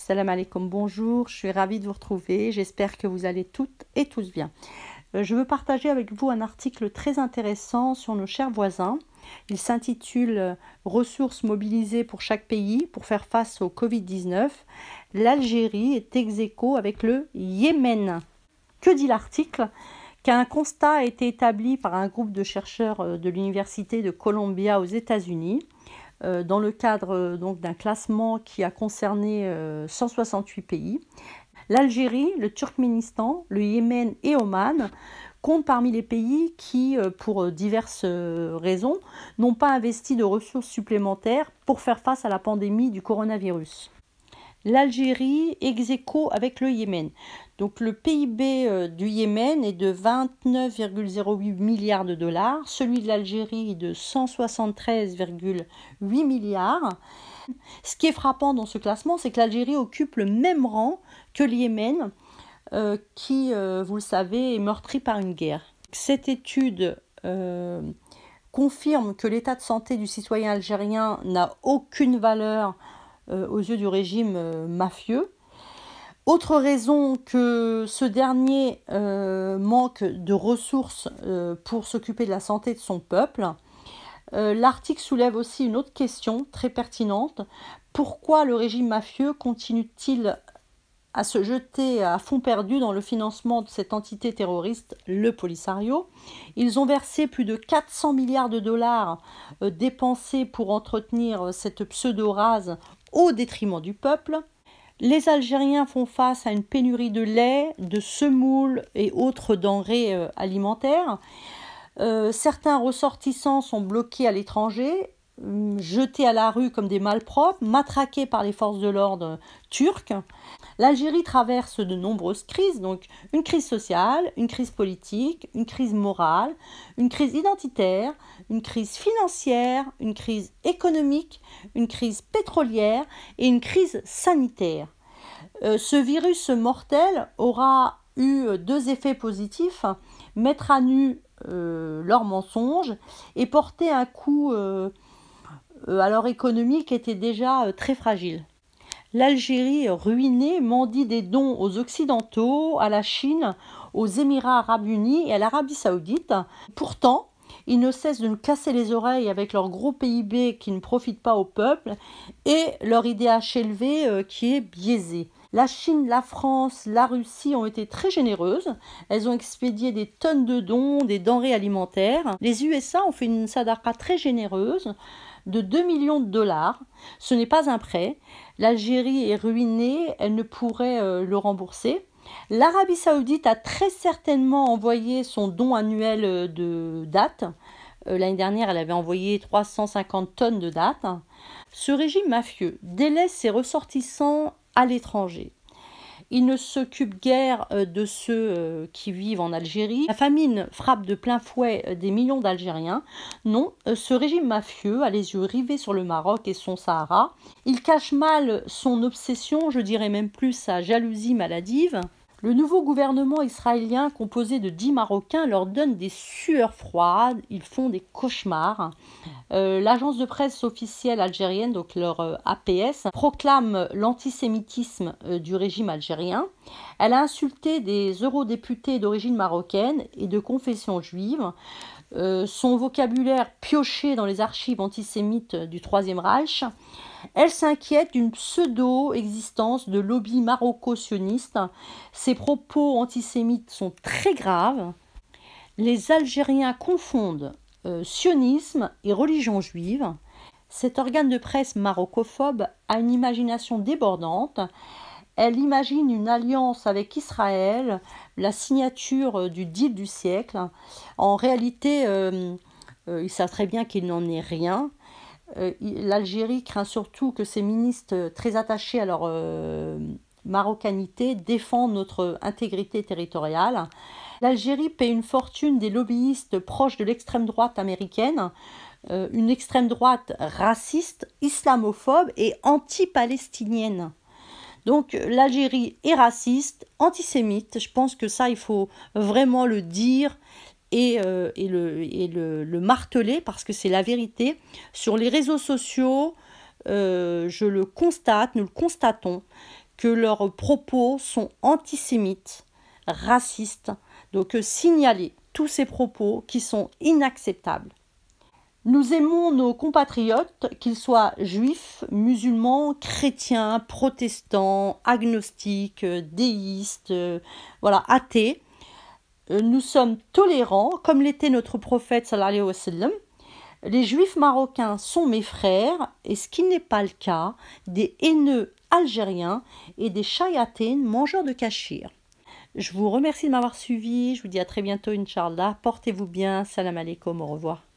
Salam alaikum, bonjour, je suis ravie de vous retrouver, j'espère que vous allez toutes et tous bien. Euh, je veux partager avec vous un article très intéressant sur nos chers voisins. Il s'intitule euh, Ressources mobilisées pour chaque pays pour faire face au Covid-19. L'Algérie est ex avec le Yémen. Que dit l'article Qu'un constat a été établi par un groupe de chercheurs euh, de l'Université de Columbia aux États-Unis. Euh, dans le cadre euh, d'un classement qui a concerné 168 euh, pays. L'Algérie, le Turkménistan, le Yémen et Oman comptent parmi les pays qui, pour diverses raisons, n'ont pas investi de ressources supplémentaires pour faire face à la pandémie du coronavirus l'Algérie ex avec le Yémen. Donc le PIB euh, du Yémen est de 29,08 milliards de dollars, celui de l'Algérie de 173,8 milliards. Ce qui est frappant dans ce classement, c'est que l'Algérie occupe le même rang que le Yémen, euh, qui, euh, vous le savez, est meurtri par une guerre. Cette étude confirme que l'état de santé du citoyen algérien n'a aucune valeur euh, aux yeux du régime euh, mafieux. Autre raison que ce dernier euh, manque de ressources pour s'occuper de la santé de son peuple. L'article soulève aussi une autre question très pertinente. Pourquoi le régime mafieux continue-t-il à se jeter à fond perdu dans le financement de cette entité terroriste, le Polisario. Ils ont versé plus de 400 milliards de dollars dépensés pour entretenir cette pseudo-rase au détriment du peuple. Les Algériens font face à une pénurie de lait, de semoule et autres denrées euh, alimentaires. Euh, certains ressortissants sont bloqués à l'étranger Hum, jetés à la rue comme des malpropres, matraqués par les forces de l'ordre euh, turques. L'Algérie traverse de nombreuses crises, donc une crise sociale, une crise politique, une crise morale, une crise identitaire, une crise financière, une crise économique, une crise pétrolière et une crise sanitaire. Euh, ce virus mortel aura eu euh, deux effets positifs, mettre à nu leurs mensonges et porter un coup euh, alors économique, était déjà euh, très fragile. L'Algérie, ruinée, mendie des dons aux Occidentaux, à la Chine, aux Émirats arabes unis et à l'Arabie saoudite. Pourtant, ils ne cessent de nous casser les oreilles avec leur gros PIB qui ne profite pas au peuple et leur IDH élevé euh, qui est biaisé. La Chine, la France, la Russie ont été très généreuses. Elles ont expédié des tonnes de dons, des denrées alimentaires. Les USA ont fait une sadaqa très généreuse de 2 millions de dollars. Ce n'est pas un prêt. L'Algérie est ruinée, elle ne pourrait euh, le rembourser. L'Arabie saoudite a très certainement envoyé son don annuel euh, de date. Euh, l'année dernière, elle avait envoyé 350 tonnes de dattes. Ce régime mafieux délaisse ses ressortissants à l'étranger. Il ne s'occupe guère euh, de ceux euh, qui vivent en Algérie. La famine frappe de plein fouet euh, des millions d'Algériens. Non, ce régime mafieux a les yeux rivés sur le Maroc et son Sahara. Il cache mal son obsession, je dirais même plus sa jalousie maladive. Le nouveau gouvernement israélien, composé de dix Marocains, leur donne des sueurs froides, ils font des cauchemars. Euh, l'agence de presse officielle algérienne, donc leur euh, APS, proclame l'antisémitisme euh, du régime algérien. Elle a insulté des eurodéputés d'origine marocaine et de confession juive. Euh, son vocabulaire pioché dans les archives antisémites du Troisième Reich, elle s'inquiète d'une pseudo-existence de lobby maroco-sioniste. Ses propos antisémites sont très graves. Les Algériens confondent euh, sionisme et religion juive. Cet organe de presse marocophobe a une imagination débordante. Elle imagine une alliance avec Israël, la signature euh, du deal du siècle. En réalité, euh, euh, il sait très bien qu'il n'en est rien. L'Algérie craint surtout que ses ministres, très attachés à leur marocanité, défendent notre intégrité territoriale. L'Algérie paie une fortune des lobbyistes proches de l'extrême droite américaine, une extrême droite raciste, islamophobe et anti-palestinienne. Donc euh, l'Algérie est raciste, antisémite, je pense que ça, il faut vraiment le dire et, euh, le, marteler parce que c'est la vérité. Sur les réseaux sociaux, euh, je le constate, nous le constatons, que leurs propos sont antisémites, racistes. Donc signaler tous ces propos qui sont inacceptables. Nous aimons nos compatriotes, qu'ils soient juifs, musulmans, chrétiens, protestants, agnostiques, déistes, euh, voilà, athées. Euh, nous sommes tolérants, comme l'était notre prophète sallallahu wa sallam. Les juifs marocains sont mes frères, et ce qui n'est pas le cas des haineux algériens et des chayatines mangeurs de cachir. Je vous remercie de m'avoir suivi, je vous dis à très bientôt, Inch'Allah. Portez-vous bien, salam alaikum, au revoir.